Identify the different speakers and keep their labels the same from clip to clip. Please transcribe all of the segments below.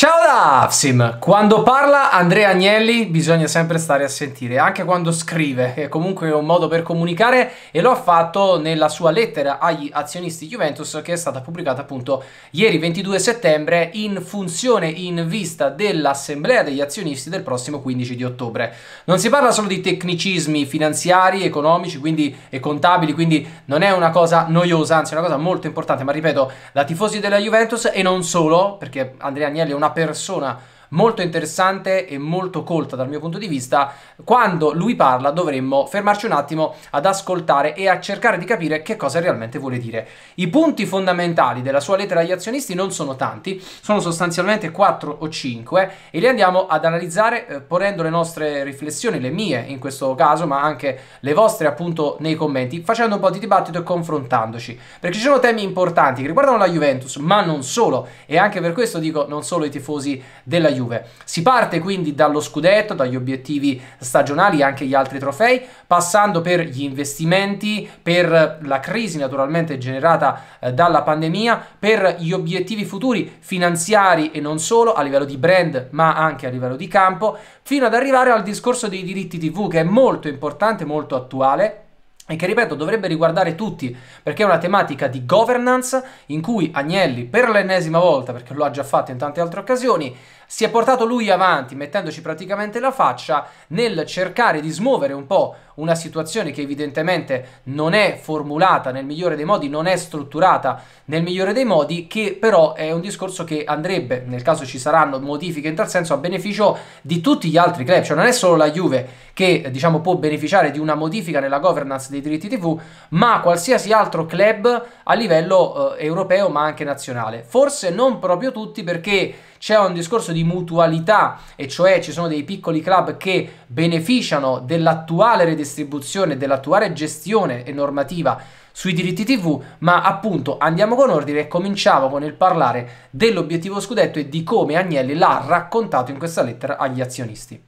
Speaker 1: Ciao da Afsim! Quando parla Andrea Agnelli bisogna sempre stare a sentire, anche quando scrive, è comunque un modo per comunicare e lo ha fatto nella sua lettera agli azionisti Juventus che è stata pubblicata appunto ieri 22 settembre in funzione in vista dell'assemblea degli azionisti del prossimo 15 di ottobre. Non si parla solo di tecnicismi finanziari, economici quindi, e contabili, quindi non è una cosa noiosa, anzi è una cosa molto importante, ma ripeto, da tifosi della Juventus e non solo, perché Andrea Agnelli è una persona molto interessante e molto colta dal mio punto di vista. Quando lui parla dovremmo fermarci un attimo ad ascoltare e a cercare di capire che cosa realmente vuole dire. I punti fondamentali della sua lettera agli azionisti non sono tanti, sono sostanzialmente 4 o 5 e li andiamo ad analizzare eh, ponendo le nostre riflessioni, le mie in questo caso, ma anche le vostre appunto nei commenti, facendo un po' di dibattito e confrontandoci, perché ci sono temi importanti che riguardano la Juventus, ma non solo, e anche per questo dico non solo i tifosi della Juventus, Juve. Si parte quindi dallo scudetto, dagli obiettivi stagionali e anche gli altri trofei, passando per gli investimenti, per la crisi naturalmente generata eh, dalla pandemia, per gli obiettivi futuri finanziari e non solo, a livello di brand ma anche a livello di campo, fino ad arrivare al discorso dei diritti TV che è molto importante, molto attuale e che ripeto dovrebbe riguardare tutti perché è una tematica di governance in cui Agnelli per l'ennesima volta, perché lo ha già fatto in tante altre occasioni, si è portato lui avanti mettendoci praticamente la faccia nel cercare di smuovere un po' una situazione che evidentemente non è formulata nel migliore dei modi, non è strutturata nel migliore dei modi, che però è un discorso che andrebbe, nel caso ci saranno modifiche in tal senso, a beneficio di tutti gli altri club, cioè non è solo la Juve che diciamo può beneficiare di una modifica nella governance dei diritti TV, ma qualsiasi altro club a livello eh, europeo ma anche nazionale. Forse non proprio tutti perché c'è un discorso di mutualità, e cioè ci sono dei piccoli club che beneficiano dell'attuale redistribuzione, dell'attuale gestione e normativa sui diritti TV, ma appunto andiamo con ordine e cominciamo con il parlare dell'obiettivo scudetto e di come Agnelli l'ha raccontato in questa lettera agli azionisti.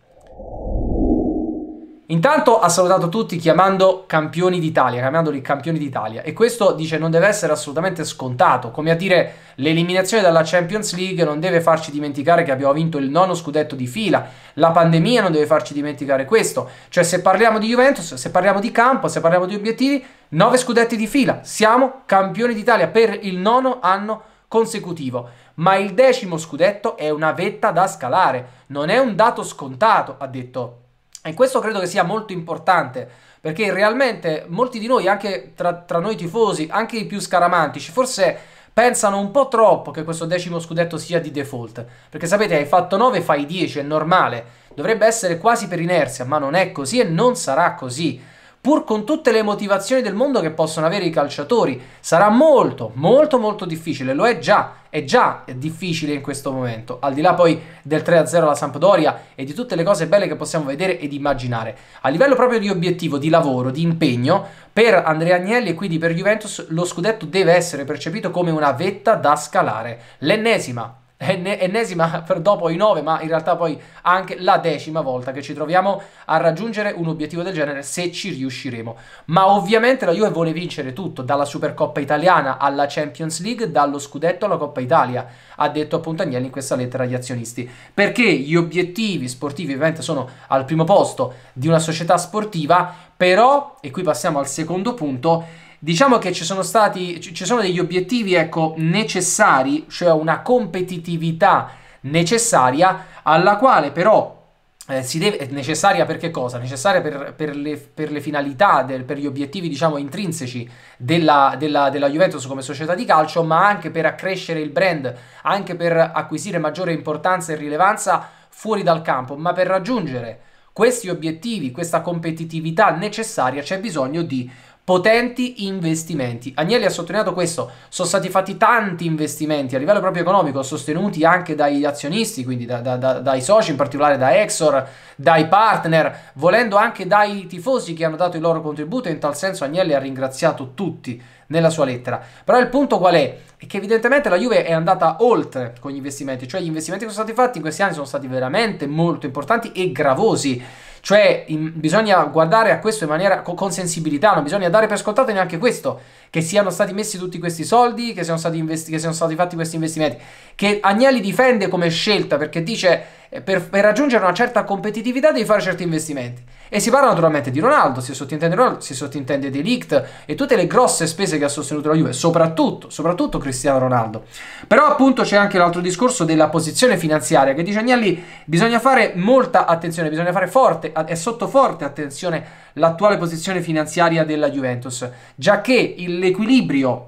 Speaker 1: Intanto ha salutato tutti chiamando campioni d'Italia, chiamandoli campioni d'Italia e questo dice non deve essere assolutamente scontato, come a dire l'eliminazione dalla Champions League non deve farci dimenticare che abbiamo vinto il nono scudetto di fila, la pandemia non deve farci dimenticare questo, cioè se parliamo di Juventus, se parliamo di campo, se parliamo di obiettivi, nove scudetti di fila, siamo campioni d'Italia per il nono anno consecutivo, ma il decimo scudetto è una vetta da scalare, non è un dato scontato, ha detto e questo credo che sia molto importante, perché realmente molti di noi, anche tra, tra noi tifosi, anche i più scaramantici, forse pensano un po' troppo che questo decimo scudetto sia di default. Perché sapete, hai fatto 9, fai 10, è normale. Dovrebbe essere quasi per inerzia, ma non è così e non sarà così pur con tutte le motivazioni del mondo che possono avere i calciatori. Sarà molto, molto, molto difficile, lo è già, è già difficile in questo momento, al di là poi del 3-0 alla Sampdoria e di tutte le cose belle che possiamo vedere ed immaginare. A livello proprio di obiettivo, di lavoro, di impegno, per Andrea Agnelli e quindi per Juventus lo scudetto deve essere percepito come una vetta da scalare, l'ennesima ennesima per dopo i nove, ma in realtà poi anche la decima volta che ci troviamo a raggiungere un obiettivo del genere se ci riusciremo. Ma ovviamente la Juve vuole vincere tutto, dalla Supercoppa italiana alla Champions League, dallo scudetto alla Coppa Italia, ha detto appunto Agnelli in questa lettera agli azionisti, perché gli obiettivi sportivi ovviamente sono al primo posto di una società sportiva, però, e qui passiamo al secondo punto, Diciamo che ci sono stati, ci sono degli obiettivi ecco, necessari, cioè una competitività necessaria alla quale però eh, si deve, è eh, necessaria per che cosa? Necessaria per, per, le, per le, finalità, del, per gli obiettivi diciamo intrinseci della, della, della, Juventus come società di calcio, ma anche per accrescere il brand, anche per acquisire maggiore importanza e rilevanza fuori dal campo, ma per raggiungere questi obiettivi, questa competitività necessaria c'è bisogno di potenti investimenti. Agnelli ha sottolineato questo, sono stati fatti tanti investimenti a livello proprio economico, sostenuti anche dagli azionisti, quindi da, da, da, dai soci, in particolare da Exor, dai partner, volendo anche dai tifosi che hanno dato il loro contributo in tal senso Agnelli ha ringraziato tutti nella sua lettera. Però il punto qual è? È che evidentemente la Juve è andata oltre con gli investimenti, cioè gli investimenti che sono stati fatti in questi anni sono stati veramente molto importanti e gravosi cioè in, bisogna guardare a questo in maniera con, con sensibilità, non bisogna dare per scontato neanche questo, che siano stati messi tutti questi soldi, che siano stati, investi- che siano stati fatti questi investimenti, che Agnelli difende come scelta perché dice eh, per, per, raggiungere una certa competitività devi fare certi investimenti. E si parla naturalmente di Ronaldo, si sottintende Ronaldo, si sottintende De Ligt e tutte le grosse spese che ha sostenuto la Juve, soprattutto, soprattutto Cristiano Ronaldo. Però appunto c'è anche l'altro discorso della posizione finanziaria che dice Agnelli bisogna fare molta attenzione, bisogna fare forte, è sotto forte attenzione l'attuale posizione finanziaria della Juventus, già che l'equilibrio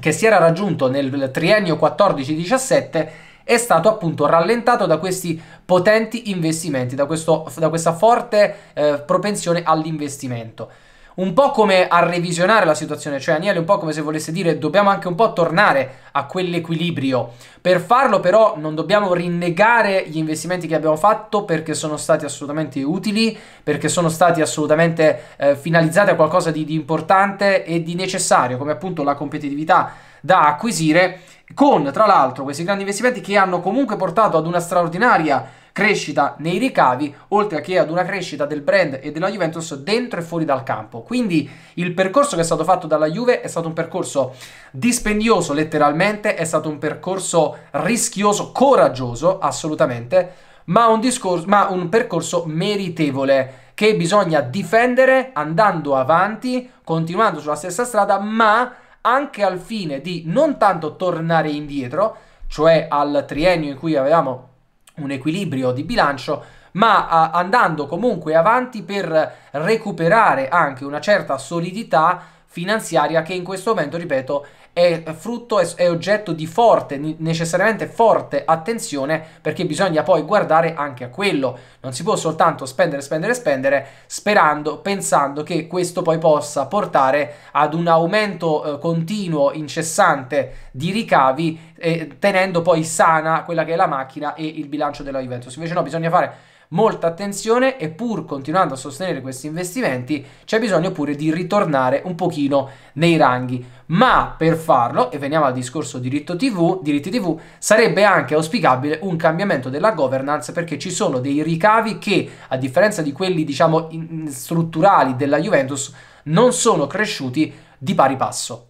Speaker 1: che si era raggiunto nel triennio 14-17 è stato appunto rallentato da questi potenti investimenti, da, questo, da questa forte eh, propensione all'investimento. Un po' come a revisionare la situazione, cioè Aniele, un po' come se volesse dire dobbiamo anche un po' tornare a quell'equilibrio. Per farlo però non dobbiamo rinnegare gli investimenti che abbiamo fatto perché sono stati assolutamente utili, perché sono stati assolutamente eh, finalizzati a qualcosa di, di importante e di necessario, come appunto la competitività da acquisire con tra l'altro questi grandi investimenti che hanno comunque portato ad una straordinaria crescita nei ricavi, oltre che ad una crescita del brand e della Juventus dentro e fuori dal campo. Quindi il percorso che è stato fatto dalla Juve è stato un percorso dispendioso letteralmente, è stato un percorso rischioso, coraggioso assolutamente, ma un, discorso, ma un percorso meritevole che bisogna difendere andando avanti, continuando sulla stessa strada, ma anche al fine di non tanto tornare indietro, cioè al triennio in cui avevamo un equilibrio di bilancio, ma andando comunque avanti per recuperare anche una certa solidità finanziaria che in questo momento, ripeto, è frutto, è oggetto di forte, necessariamente forte attenzione perché bisogna poi guardare anche a quello. Non si può soltanto spendere, spendere, spendere sperando, pensando che questo poi possa portare ad un aumento eh, continuo, incessante di ricavi, eh, tenendo poi sana quella che è la macchina e il bilancio della Juventus. Invece no, bisogna fare molta attenzione e pur continuando a sostenere questi investimenti c'è bisogno pure di ritornare un pochino nei ranghi. Ma per farlo, e veniamo al discorso diritto TV, diritti TV, sarebbe anche auspicabile un cambiamento della governance perché ci sono dei ricavi che, a differenza di quelli diciamo strutturali della Juventus, non sono cresciuti di pari passo.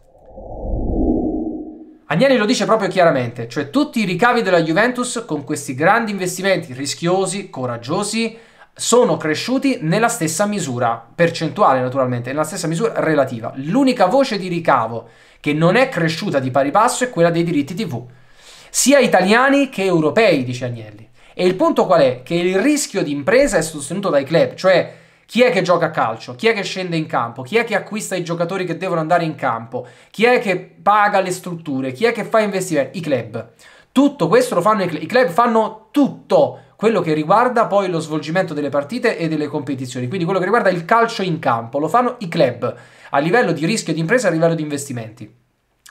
Speaker 1: Agnelli lo dice proprio chiaramente, cioè tutti i ricavi della Juventus con questi grandi investimenti rischiosi, coraggiosi, sono cresciuti nella stessa misura percentuale naturalmente, nella stessa misura relativa. L'unica voce di ricavo che non è cresciuta di pari passo è quella dei diritti TV, sia italiani che europei, dice Agnelli. E il punto qual è? Che il rischio di impresa è sostenuto dai club, cioè chi è che gioca a calcio? Chi è che scende in campo? Chi è che acquista i giocatori che devono andare in campo? Chi è che paga le strutture? Chi è che fa investimenti? I club. Tutto questo lo fanno i club. I club fanno tutto quello che riguarda poi lo svolgimento delle partite e delle competizioni, quindi quello che riguarda il calcio in campo, lo fanno i club a livello di rischio di impresa a livello di investimenti.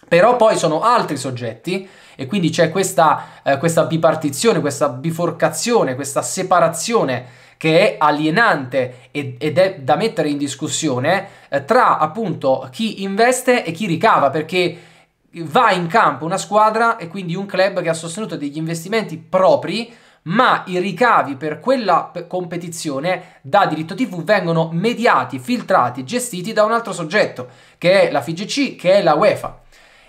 Speaker 1: Però poi sono altri soggetti e quindi c'è questa, eh, questa bipartizione, questa biforcazione, questa separazione che è alienante ed, è da mettere in discussione eh, tra appunto chi investe e chi ricava, perché va in campo una squadra e quindi un club che ha sostenuto degli investimenti propri ma i ricavi per quella competizione da diritto TV vengono mediati, filtrati, gestiti da un altro soggetto, che è la FIGC, che è la UEFA.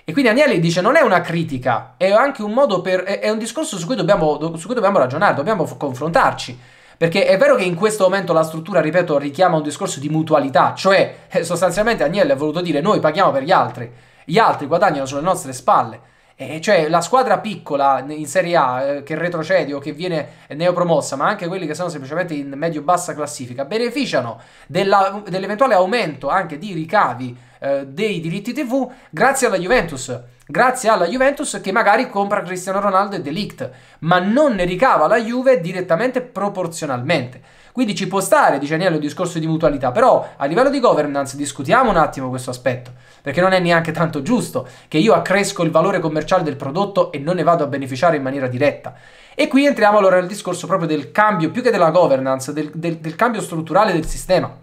Speaker 1: E quindi Agnelli dice non è una critica, è anche un modo per... è un discorso su cui dobbiamo, su cui dobbiamo ragionare, dobbiamo confrontarci. Perché è vero che in questo momento la struttura, ripeto, richiama un discorso di mutualità, cioè eh, sostanzialmente Agnelli ha voluto dire noi paghiamo per gli altri, gli altri guadagnano sulle nostre spalle. E cioè la squadra piccola in Serie A eh, che retrocede o che viene neopromossa, ma anche quelli che sono semplicemente in medio-bassa classifica, beneficiano della, dell'eventuale aumento anche di ricavi eh, dei diritti TV grazie alla Juventus grazie alla Juventus che magari compra Cristiano Ronaldo e Delict, ma non ne ricava la Juve direttamente proporzionalmente. Quindi ci può stare, dice Agnello, il discorso di mutualità, però a livello di governance discutiamo un attimo questo aspetto, perché non è neanche tanto giusto che io accresco il valore commerciale del prodotto e non ne vado a beneficiare in maniera diretta. E qui entriamo allora nel discorso proprio del cambio, più che della governance, del, del, del cambio strutturale del sistema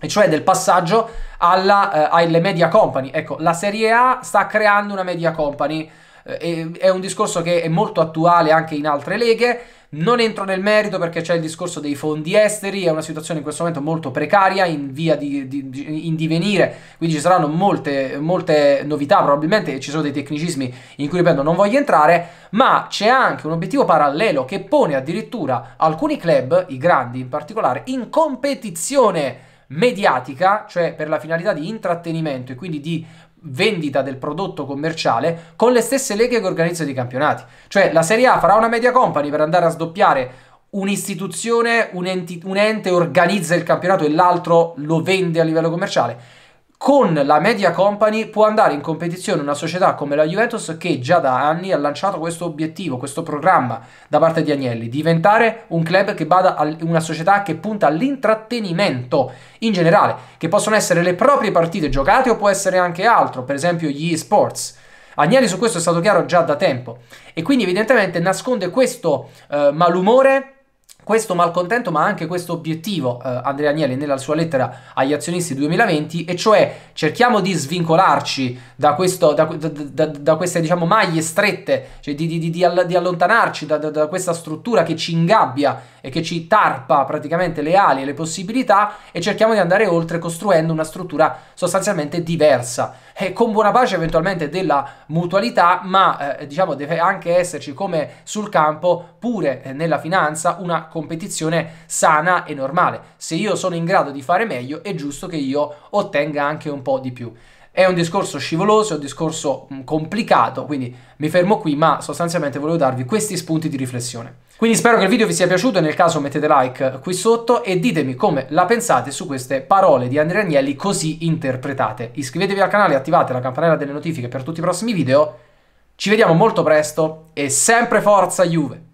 Speaker 1: e cioè del passaggio alla, eh, alle media company. Ecco, la Serie A sta creando una media company. Eh, è un discorso che è molto attuale anche in altre leghe. Non entro nel merito perché c'è il discorso dei fondi esteri, è una situazione in questo momento molto precaria, in via di, di, di in divenire, quindi ci saranno molte, molte novità probabilmente, ci sono dei tecnicismi in cui ripeto non voglio entrare, ma c'è anche un obiettivo parallelo che pone addirittura alcuni club, i grandi in particolare, in competizione mediatica, cioè per la finalità di intrattenimento e quindi di vendita del prodotto commerciale con le stesse leghe che organizzano i campionati. Cioè la Serie A farà una media company per andare a sdoppiare un'istituzione, un, un ente organizza il campionato e l'altro lo vende a livello commerciale con la media company può andare in competizione una società come la Juventus che già da anni ha lanciato questo obiettivo, questo programma da parte di Agnelli, diventare un club che bada a una società che punta all'intrattenimento in generale, che possono essere le proprie partite giocate o può essere anche altro, per esempio gli e-sports. Agnelli su questo è stato chiaro già da tempo e quindi evidentemente nasconde questo eh, malumore questo malcontento ma anche questo obiettivo eh, Andrea Agnelli nella sua lettera agli azionisti 2020 e cioè cerchiamo di svincolarci da, questo, da, da, da queste diciamo, maglie strette, cioè di, di, di, di allontanarci da, questa struttura che ci ingabbia e che ci tarpa praticamente le ali e le possibilità e cerchiamo di andare oltre costruendo una struttura sostanzialmente diversa. E con buona pace eventualmente della mutualità, ma eh, diciamo deve anche esserci come sul campo, pure eh, nella finanza, una competizione sana e normale. Se io sono in grado di fare meglio, è giusto che io ottenga anche un po' di più. È un discorso scivoloso, è un discorso mm, complicato, quindi mi fermo qui, ma sostanzialmente volevo darvi questi spunti di riflessione. Quindi spero che il video vi sia piaciuto e nel caso mettete like eh, qui sotto e ditemi come la pensate su queste parole di Andrea Agnelli così interpretate. Iscrivetevi al canale, attivate la campanella delle notifiche per tutti i prossimi video. Ci vediamo molto presto e sempre forza Juve!